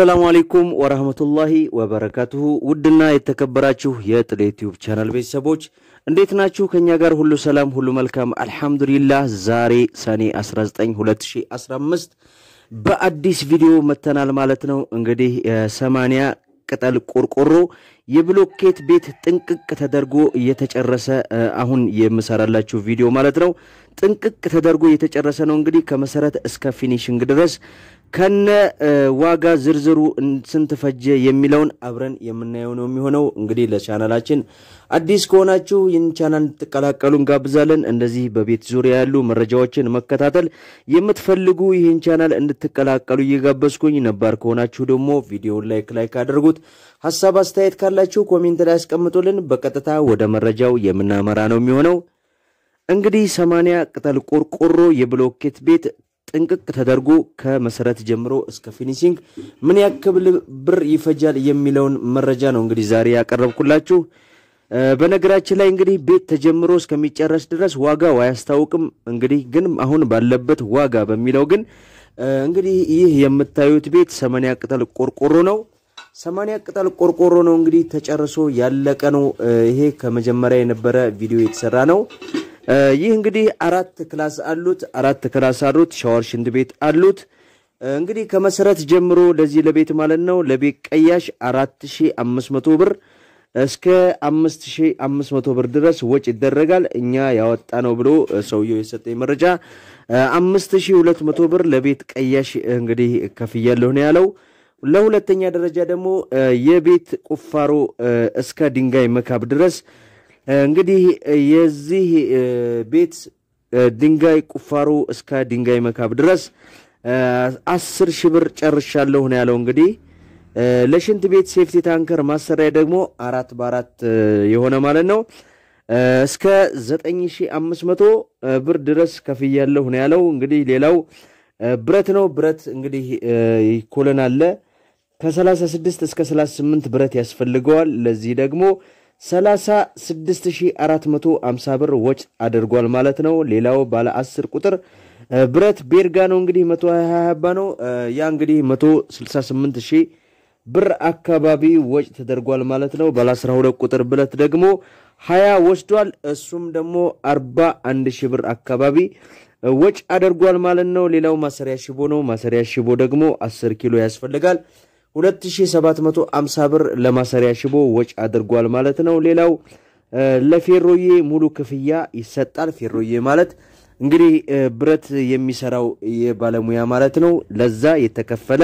ሰላሙ አሌይኩም ወረህመቱላሂ ወበረካቱሁ። ውድና የተከበራችሁ የጥሬ ዩቲዩብ ቻናል ቤተሰቦች እንዴት ናችሁ? ከእኛ ጋር ሁሉ ሰላም፣ ሁሉ መልካም አልሐምዱሊላህ። ዛሬ ሰኔ 19 2015 በአዲስ ቪዲዮ መተናል ማለት ነው። እንግዲህ ሰማንያ ቅጠል ቆርቆሮ የብሎኬት ቤት ጥንቅቅ ተደርጎ እየተጨረሰ አሁን የምሰራላችሁ ቪዲዮ ማለት ነው። ጥንቅቅ ተደርጎ እየተጨረሰ ነው እንግዲህ ከመሰረት እስከ ፊኒሽንግ ድረስ ከነ ዋጋ ዝርዝሩ ስንት ፈጀ የሚለውን አብረን የምናየው ነው የሚሆነው። እንግዲህ ለቻናላችን አዲስ ከሆናችሁ ይህን ቻናል እንድትቀላቀሉ እንጋብዛለን። እንደዚህ በቤት ዙሪያ ያሉ መረጃዎችን መከታተል የምትፈልጉ ይህን ቻናል እንድትቀላቀሉ እየጋበዝኩኝ፣ ነባር ከሆናችሁ ደግሞ ቪዲዮውን ላይክ ላይክ አድርጉት። ሀሳብ አስተያየት ካላችሁ ኮሜንት ላይ ያስቀምጡልን። በቀጥታ ወደ መረጃው የምናመራ ነው የሚሆነው። እንግዲህ ሰማንያ ቅጠል ቆርቆሮ የብሎኬት ቤት ጥንቅቅ ተደርጎ ከመሰረት ጀምሮ እስከ ፊኒሽንግ ምን ያክል ብር ይፈጃል የሚለውን መረጃ ነው እንግዲህ ዛሬ ያቀረብኩላችሁ። በነገራችን ላይ እንግዲህ ቤት ተጀምሮ እስከሚጨረስ ድረስ ዋጋው አያስታውቅም። እንግዲህ ግን አሁን ባለበት ዋጋ በሚለው ግን እንግዲህ ይህ የምታዩት ቤት ሰማንያ ቅጠል ቆርቆሮ ነው። ሰማንያ ቅጠል ቆርቆሮ ነው እንግዲህ ተጨርሶ ያለቀ ነው። ይሄ ከመጀመሪያ የነበረ ቪዲዮ የተሰራ ነው። ይህ እንግዲህ አራት ክላስ አሉት። አራት ክላስ አሉት። ሻወር፣ ሽንት ቤት አሉት። እንግዲህ ከመሰረት ጀምሮ ለዚህ ለቤት ማለት ነው ለቤት ቀያሽ 4500 ብር እስከ 5500 ብር ድረስ ወጪ ይደረጋል። እኛ ያወጣ ነው ብሎ ሰውየው የሰጠኝ መረጃ 5200 ብር ለቤት ቀያሽ እንግዲህ ከፍያለሁ ነው ያለው። ለሁለተኛ ደረጃ ደግሞ የቤት ቁፋሮ እስከ ድንጋይ መካብ ድረስ እንግዲህ የዚህ ቤት ድንጋይ ቁፋሮ እስከ ድንጋይ መካብ ድረስ አስር ሺህ ብር ጨርሻለሁ ነው ያለው። እንግዲህ ለሽንት ቤት ሴፍቲ ታንከር ማሰሪያ ደግሞ አራት በአራት የሆነ ማለት ነው እስከ 9500 ብር ድረስ ከፍያለሁ ነው ያለው። እንግዲህ ሌላው ብረት ነው። ብረት እንግዲህ ይኮለናል አለ ከ36 እስከ 38 ብረት ያስፈልገዋል። ለዚህ ደግሞ 36450 ብር ወጭ አድርጓል ማለት ነው። ሌላው ባለ 10 ቁጥር ብረት ቤርጋ ነው እንግዲህ 120 ነው። ያ እንግዲህ 168000 ሺህ ብር አካባቢ ወጭ ተደርጓል ማለት ነው። ባለ 12 ቁጥር ብረት ደግሞ 20 ወስዷል። እሱም ደግሞ 41000 ብር አካባቢ ወጭ አድርጓል ማለት ነው። ሌላው ማሰሪያ ሽቦ ነው። ማሰሪያ ሽቦ ደግሞ 10 ኪሎ ያስፈልጋል። 2750 ብር ለማሰሪያ ሽቦ ወጪ አድርጓል ማለት ነው። ሌላው ለፌሮዬ ሙሉ ክፍያ ይሰጣል። ፌሮዬ ማለት እንግዲህ ብረት የሚሰራው የባለሙያ ማለት ነው። ለዛ የተከፈለ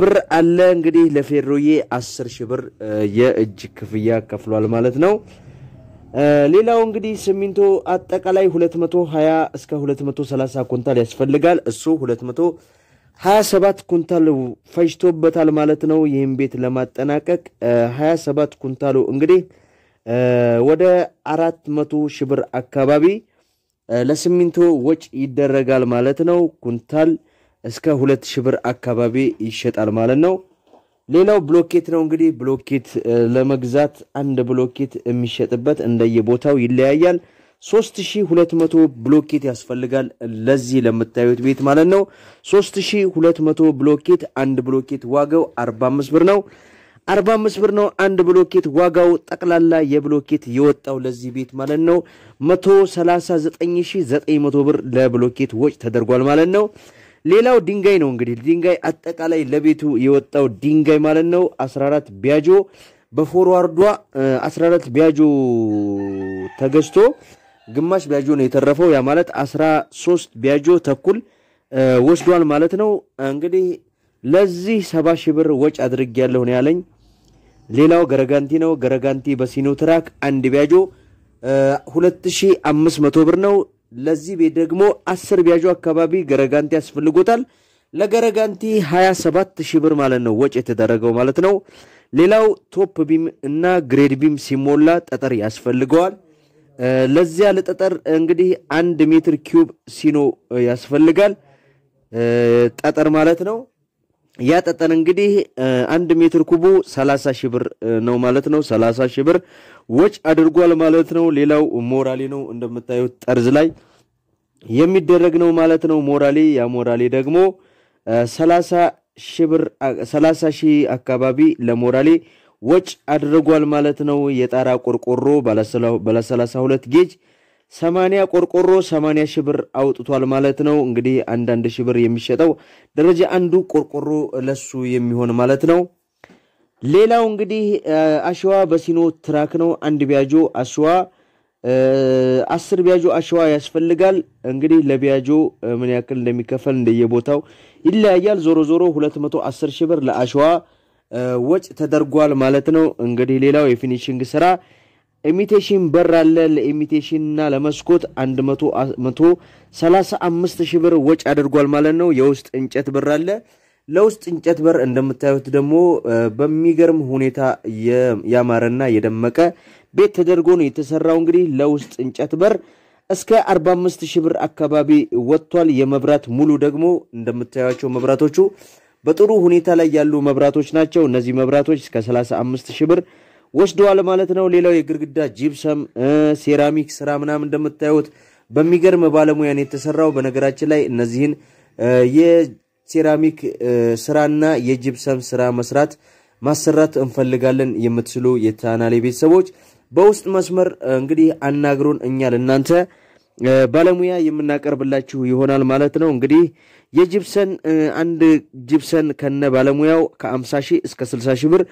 ብር አለ። እንግዲህ ለፌሮዬ 10 ሺህ ብር የእጅ ክፍያ ከፍሏል ማለት ነው። ሌላው እንግዲህ ሲሚንቶ አጠቃላይ 220 እስከ 230 ኩንታል ያስፈልጋል። እሱ 200 27 ኩንታል ፈጅቶበታል ማለት ነው። ይህም ቤት ለማጠናቀቅ 27 ኩንታሉ እንግዲህ ወደ 400 ሺህ ብር አካባቢ ለሲሚንቶ ወጪ ይደረጋል ማለት ነው። ኩንታል እስከ 2 ሺህ ብር አካባቢ ይሸጣል ማለት ነው። ሌላው ብሎኬት ነው። እንግዲህ ብሎኬት ለመግዛት አንድ ብሎኬት የሚሸጥበት እንደየቦታው ይለያያል። 3200 ብሎኬት ያስፈልጋል። ለዚህ ለምታዩት ቤት ማለት ነው። 3200 ብሎኬት አንድ ብሎኬት ዋጋው 45 ብር ነው። 45 ብር ነው አንድ ብሎኬት ዋጋው ጠቅላላ የብሎኬት የወጣው ለዚህ ቤት ማለት ነው 139900 ብር ለብሎኬት ወጭ ተደርጓል ማለት ነው። ሌላው ድንጋይ ነው እንግዲህ ድንጋይ አጠቃላይ ለቤቱ የወጣው ድንጋይ ማለት ነው 14 ቢያጆ በፎርዋርዷ 14 ቢያጆ ተገዝቶ ግማሽ ቢያጆ ነው የተረፈው። ያ ማለት 13 ቢያጆ ተኩል ወስዷል ማለት ነው። እንግዲህ ለዚህ 70 ሺህ ብር ወጪ አድርግ ያለሁ ነው ያለኝ። ሌላው ገረጋንቲ ነው። ገረጋንቲ በሲኖ ትራክ አንድ ቢያጆ 2500 ብር ነው። ለዚህ ቤት ደግሞ 10 ቢያጆ አካባቢ ገረጋንቲ ያስፈልጎታል። ለገረጋንቲ 27 ሺህ ብር ማለት ነው ወጪ የተደረገው ማለት ነው። ሌላው ቶፕ ቢም እና ግሬድ ቢም ሲሞላ ጠጠር ያስፈልገዋል። ለዚያ ለጠጠር እንግዲህ አንድ ሜትር ኪዩብ ሲኖ ያስፈልጋል። ጠጠር ማለት ነው። ያ ጠጠር እንግዲህ አንድ ሜትር ኩቡ 30 ሺህ ብር ነው ማለት ነው። 30 ሺህ ብር ወጭ አድርጓል ማለት ነው። ሌላው ሞራሌ ነው። እንደምታዩት ጠርዝ ላይ የሚደረግ ነው ማለት ነው። ሞራሌ ያ ሞራሌ ደግሞ 30 ሺህ ብር 30 ሺህ አካባቢ ለሞራሌ ወጭ አድርጓል ማለት ነው። የጣራ ቆርቆሮ ባለ 32 ጌጅ 80 ቆርቆሮ 80 ሺህ ብር አውጥቷል ማለት ነው። እንግዲህ አንዳንድ ሺህ ብር የሚሸጠው ደረጃ አንዱ ቆርቆሮ ለሱ የሚሆን ማለት ነው። ሌላው እንግዲህ አሸዋ በሲኖ ትራክ ነው። አንድ ቢያጆ አሸዋ አስር ቢያጆ አሸዋ ያስፈልጋል። እንግዲህ ለቢያጆ ምን ያክል እንደሚከፈል እንደየቦታው ይለያያል። ዞሮ ዞሮ 210 ሺህ ብር ለአሸዋ ወጭ ተደርጓል ማለት ነው። እንግዲህ ሌላው የፊኒሽንግ ስራ ኢሚቴሽን በር አለ። ለኢሚቴሽን እና ለመስኮት 135 ሺህ ብር ወጭ አድርጓል ማለት ነው። የውስጥ እንጨት በር አለ። ለውስጥ እንጨት በር እንደምታዩት ደግሞ በሚገርም ሁኔታ ያማረና የደመቀ ቤት ተደርጎ ነው የተሰራው። እንግዲህ ለውስጥ እንጨት በር እስከ 45 ሺህ ብር አካባቢ ወጥቷል። የመብራት ሙሉ ደግሞ እንደምታዩቸው መብራቶቹ በጥሩ ሁኔታ ላይ ያሉ መብራቶች ናቸው። እነዚህ መብራቶች እስከ 35 ሺህ ብር ወስደዋል ማለት ነው። ሌላው የግድግዳ ጂፕሰም፣ ሴራሚክ ስራ ምናምን እንደምታዩት በሚገርም ባለሙያን የተሰራው። በነገራችን ላይ እነዚህን የሴራሚክ ስራና የጂፕሰም ስራ መስራት ማሰራት እንፈልጋለን የምትስሉ የቻናሌ ቤተሰቦች በውስጥ መስመር እንግዲህ አናግሩን። እኛ ለእናንተ ባለሙያ የምናቀርብላችሁ ይሆናል ማለት ነው። እንግዲህ የጅብሰን አንድ ጅብሰን ከነ ባለሙያው ከአምሳ ሺህ እስከ ስልሳ ሺህ ብር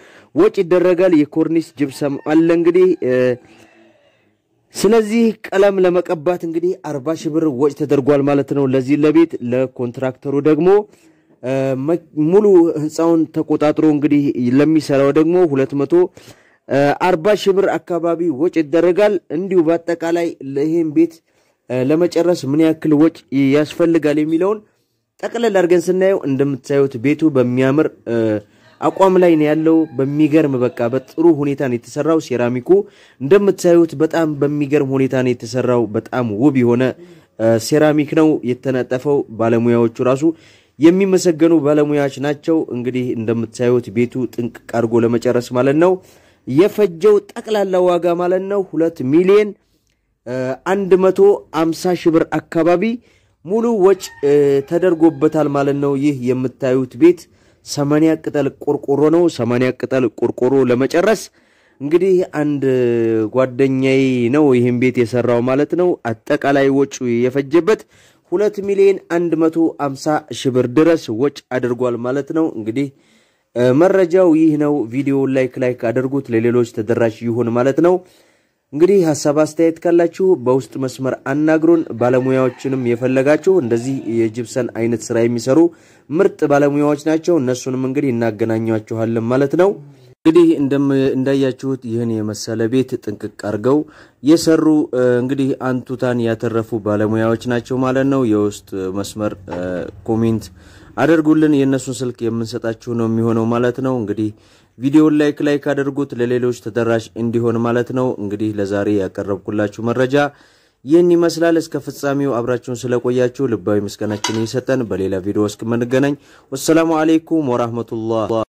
ወጪ ይደረጋል። የኮርኒስ ጅብሰም አለ እንግዲህ ስለዚህ ቀለም ለመቀባት እንግዲህ አርባ ሺህ ብር ወጪ ተደርጓል ማለት ነው። ለዚህ ለቤት ለኮንትራክተሩ ደግሞ ሙሉ ህንፃውን ተቆጣጥሮ እንግዲህ ለሚሰራው ደግሞ መቶ አርባ ሺህ ብር አካባቢ ወጪ ይደረጋል። እንዲሁ በአጠቃላይ ለይህም ቤት ለመጨረስ ምን ያክል ወጪ ያስፈልጋል የሚለውን ጠቅለል አድርገን ስናየው እንደምታዩት ቤቱ በሚያምር አቋም ላይ ነው ያለው። በሚገርም በቃ በጥሩ ሁኔታ ነው የተሰራው። ሴራሚኩ እንደምታዩት በጣም በሚገርም ሁኔታ ነው የተሰራው። በጣም ውብ የሆነ ሴራሚክ ነው የተነጠፈው። ባለሙያዎቹ ራሱ የሚመሰገኑ ባለሙያዎች ናቸው። እንግዲህ እንደምታዩት ቤቱ ጥንቅቅ አድርጎ ለመጨረስ ማለት ነው የፈጀው ጠቅላላ ዋጋ ማለት ነው ሁለት ሚሊየን 150 ሺህ ብር አካባቢ ሙሉ ወጭ ተደርጎበታል ማለት ነው። ይህ የምታዩት ቤት 80 ቅጠል ቆርቆሮ ነው። 80 ቅጠል ቆርቆሮ ለመጨረስ እንግዲህ አንድ ጓደኛዬ ነው ይህን ቤት የሰራው ማለት ነው። አጠቃላይ ወጪ የፈጀበት ሁለት ሚሊዮን 150 መቶ ሺህ ብር ድረስ ወጭ አድርጓል ማለት ነው። እንግዲህ መረጃው ይህ ነው። ቪዲዮ ላይክ ላይክ አድርጉት ለሌሎች ተደራሽ ይሁን ማለት ነው። እንግዲህ ሀሳብ አስተያየት ካላችሁ በውስጥ መስመር አናግሩን። ባለሙያዎችንም የፈለጋችሁ እንደዚህ የጅብሰን አይነት ስራ የሚሰሩ ምርጥ ባለሙያዎች ናቸው። እነሱንም እንግዲህ እናገናኟችኋለን ማለት ነው። እንግዲህ እንዳያችሁት ይህን የመሰለ ቤት ጥንቅቅ አድርገው የሰሩ እንግዲህ አንቱታን ያተረፉ ባለሙያዎች ናቸው ማለት ነው። የውስጥ መስመር ኮሜንት አድርጉልን። የእነሱን ስልክ የምንሰጣችሁ ነው የሚሆነው ማለት ነው። እንግዲህ ቪዲዮን ላይክ ላይክ አድርጉት ለሌሎች ተደራሽ እንዲሆን ማለት ነው። እንግዲህ ለዛሬ ያቀረብኩላችሁ መረጃ ይህን ይመስላል። እስከ ፍጻሜው አብራችሁን ስለቆያችሁ ልባዊ ምስጋናችን እየሰጠን በሌላ ቪዲዮ እስክንገናኝ ወሰላሙ አሌይኩም ወራህመቱላህ